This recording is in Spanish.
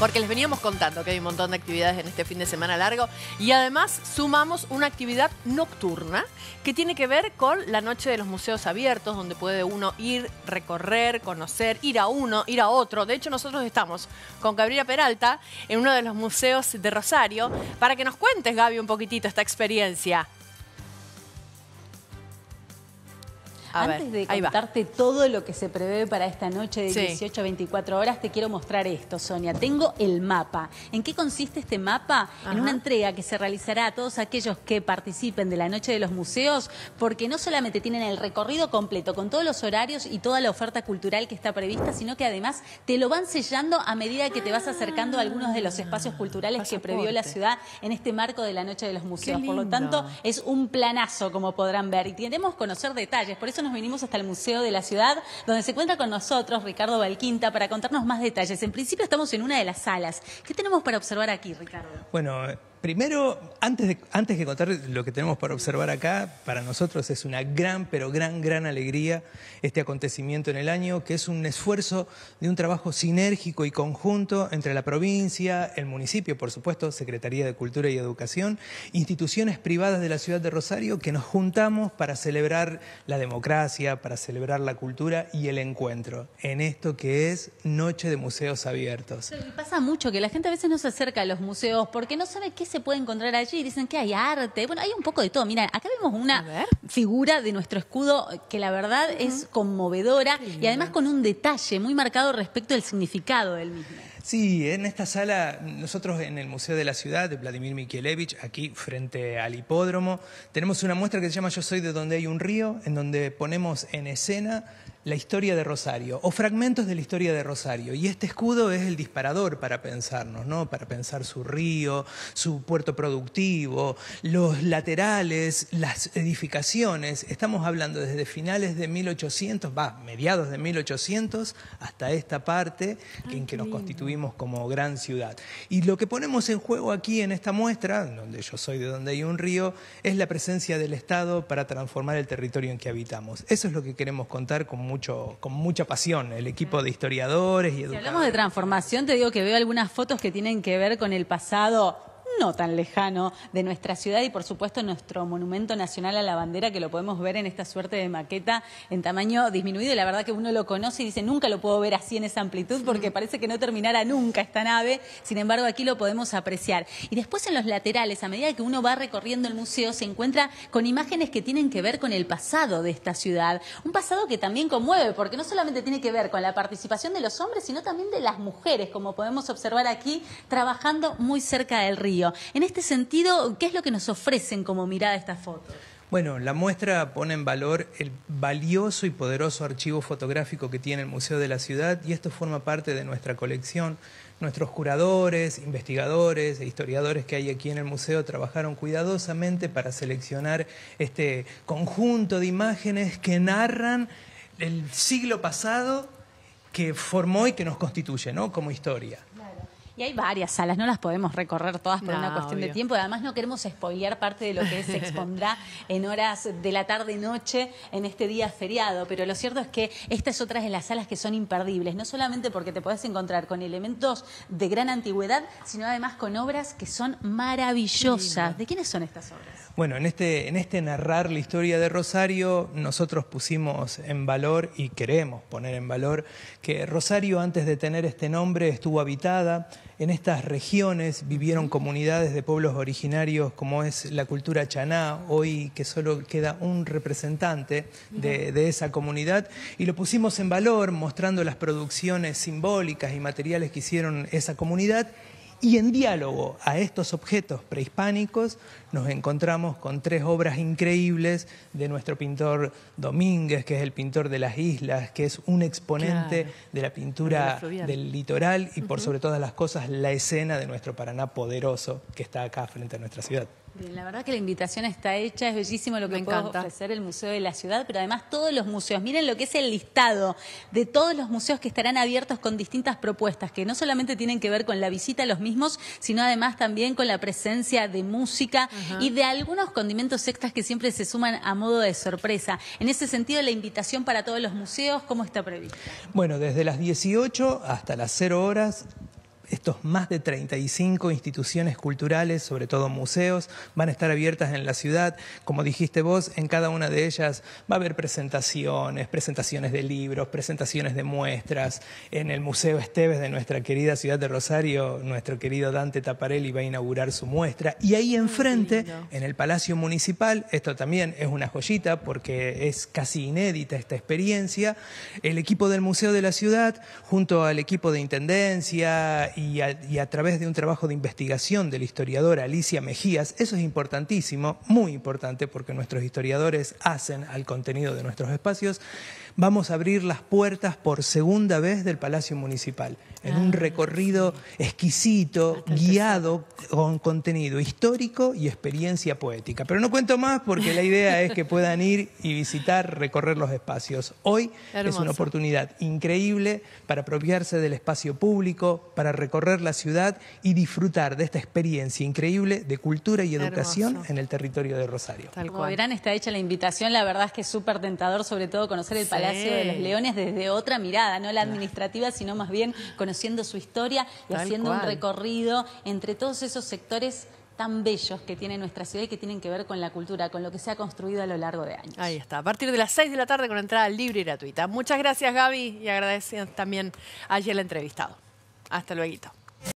porque les veníamos contando que hay un montón de actividades en este fin de semana largo y además sumamos una actividad nocturna que tiene que ver con la noche de los museos abiertos, donde puede uno ir, recorrer, conocer, ir a uno, ir a otro. De hecho, nosotros estamos con Gabriela Peralta en uno de los museos de Rosario para que nos cuentes, Gabi, un poquitito esta experiencia. Antes de contarte todo lo que se prevé para esta noche de 18 a 24 horas, te quiero mostrar esto, Sonia. Tengo el mapa. ¿En qué consiste este mapa? En una entrega que se realizará a todos aquellos que participen de la Noche de los Museos, porque no solamente tienen el recorrido completo con todos los horarios y toda la oferta cultural que está prevista, sino que además te lo van sellando a medida que te vas acercando a algunos de los espacios culturales que previó la ciudad en este marco de la Noche de los Museos. Por lo tanto, es un planazo, como podrán ver, y queremos conocer detalles. Por eso nos vinimos hasta el Museo de la Ciudad, donde se encuentra con nosotros Ricardo Valquinta para contarnos más detalles. En principio estamos en una de las salas. ¿Qué tenemos para observar aquí, Ricardo? Bueno, Primero, antes, de, antes que contar lo que tenemos para observar acá, para nosotros es una gran, pero gran, gran alegría este acontecimiento en el año, que es un esfuerzo de un trabajo sinérgico y conjunto entre la provincia, el municipio, por supuesto, Secretaría de Cultura y Educación, instituciones privadas de la ciudad de Rosario, que nos juntamos para celebrar la democracia, para celebrar la cultura y el encuentro, en esto que es Noche de Museos Abiertos. pasa mucho que la gente a veces no se acerca a los museos porque no sabe qué se puede encontrar allí? y Dicen que hay arte. Bueno, hay un poco de todo. Mira, acá vemos una figura de nuestro escudo que la verdad es conmovedora y además con un detalle muy marcado respecto al significado del mismo. Sí, en esta sala, nosotros en el Museo de la Ciudad de Vladimir Mikelevich, aquí frente al hipódromo, tenemos una muestra que se llama Yo soy de donde hay un río, en donde ponemos en escena la historia de Rosario o fragmentos de la historia de Rosario. Y este escudo es el disparador para pensarnos, ¿no? Para pensar su río, su puerto productivo, los laterales, las edificaciones. Estamos hablando desde finales de 1800, va, mediados de 1800 hasta esta parte ah, en que nos constituimos como gran ciudad. Y lo que ponemos en juego aquí en esta muestra, donde yo soy de donde hay un río, es la presencia del Estado para transformar el territorio en que habitamos. Eso es lo que queremos contar como con mucha pasión, el equipo de historiadores y educadores. Si hablamos de transformación, te digo que veo algunas fotos que tienen que ver con el pasado no tan lejano de nuestra ciudad y por supuesto nuestro monumento nacional a la bandera que lo podemos ver en esta suerte de maqueta en tamaño disminuido. Y la verdad que uno lo conoce y dice, nunca lo puedo ver así en esa amplitud porque parece que no terminara nunca esta nave. Sin embargo, aquí lo podemos apreciar. Y después en los laterales, a medida que uno va recorriendo el museo, se encuentra con imágenes que tienen que ver con el pasado de esta ciudad. Un pasado que también conmueve porque no solamente tiene que ver con la participación de los hombres, sino también de las mujeres, como podemos observar aquí, trabajando muy cerca del río. En este sentido, ¿qué es lo que nos ofrecen como mirada esta foto? Bueno, la muestra pone en valor el valioso y poderoso archivo fotográfico que tiene el Museo de la Ciudad y esto forma parte de nuestra colección. Nuestros curadores, investigadores e historiadores que hay aquí en el museo trabajaron cuidadosamente para seleccionar este conjunto de imágenes que narran el siglo pasado que formó y que nos constituye como historia. Y hay varias salas, no las podemos recorrer todas por una cuestión de tiempo. además no queremos spoilear parte de lo que se expondrá en horas de la tarde-noche y en este día feriado. Pero lo cierto es que esta es otra de las salas que son imperdibles, no solamente porque te podés encontrar con elementos de gran antigüedad, sino además con obras que son maravillosas. ¿De quiénes son estas obras? Bueno, en este, en este narrar la historia de Rosario, nosotros pusimos en valor y queremos poner en valor que Rosario antes de tener este nombre estuvo habitada, en estas regiones vivieron comunidades de pueblos originarios como es la cultura chaná, hoy que solo queda un representante de, de esa comunidad, y lo pusimos en valor mostrando las producciones simbólicas y materiales que hicieron esa comunidad y en diálogo a estos objetos prehispánicos nos encontramos con tres obras increíbles de nuestro pintor Domínguez, que es el pintor de las islas, que es un exponente de la pintura del litoral y por sobre todas las cosas la escena de nuestro Paraná poderoso que está acá frente a nuestra ciudad la verdad que la invitación está hecha, es bellísimo lo que Me puede ofrecer el Museo de la Ciudad, pero además todos los museos. Miren lo que es el listado de todos los museos que estarán abiertos con distintas propuestas, que no solamente tienen que ver con la visita a los mismos, sino además también con la presencia de música y de algunos condimentos extras que siempre se suman a modo de sorpresa. En ese sentido, la invitación para todos los museos, ¿cómo está prevista? Bueno, desde las 18 hasta las 0 horas estos más de 35 instituciones culturales, sobre todo museos, van a estar abiertas en la ciudad. Como dijiste vos, en cada una de ellas va a haber presentaciones, presentaciones de libros, presentaciones de muestras. En el Museo Esteves de nuestra querida ciudad de Rosario, nuestro querido Dante Taparelli va a inaugurar su muestra. Y ahí enfrente, en el Palacio Municipal, esto también es una joyita porque es casi inédita esta experiencia, el equipo del Museo de la Ciudad, junto al equipo de Intendencia y a, través de un trabajo de investigación de la historiadora Alicia Mejías, eso es importantísimo, muy importante, porque nuestros historiadores hacen al contenido de nuestros espacios, vamos a abrir las puertas por segunda vez del Palacio Municipal, en un ah, recorrido exquisito, guiado con contenido histórico y experiencia poética. Pero no cuento más porque la idea es que puedan ir y visitar, recorrer los espacios. Hoy es una oportunidad increíble para apropiarse del espacio público, para recorrer la ciudad y disfrutar de esta experiencia increíble de cultura y educación en el territorio de Rosario. Tal cual. Como verán, está hecha la invitación, la verdad es que es súper tentador, sobre todo conocer el Palacio de los Leones desde otra mirada, no la administrativa, sino más bien conociendo su historia y haciendo un recorrido entre todos esos sectores tan bellos que tiene nuestra ciudad y que tienen que ver con la cultura, con lo que se ha construido a lo largo de años. Ahí está, a partir de las 6 de la tarde con entrada libre y gratuita. Muchas gracias Gaby y agradecemos también ayer el entrevistado. Hasta luego.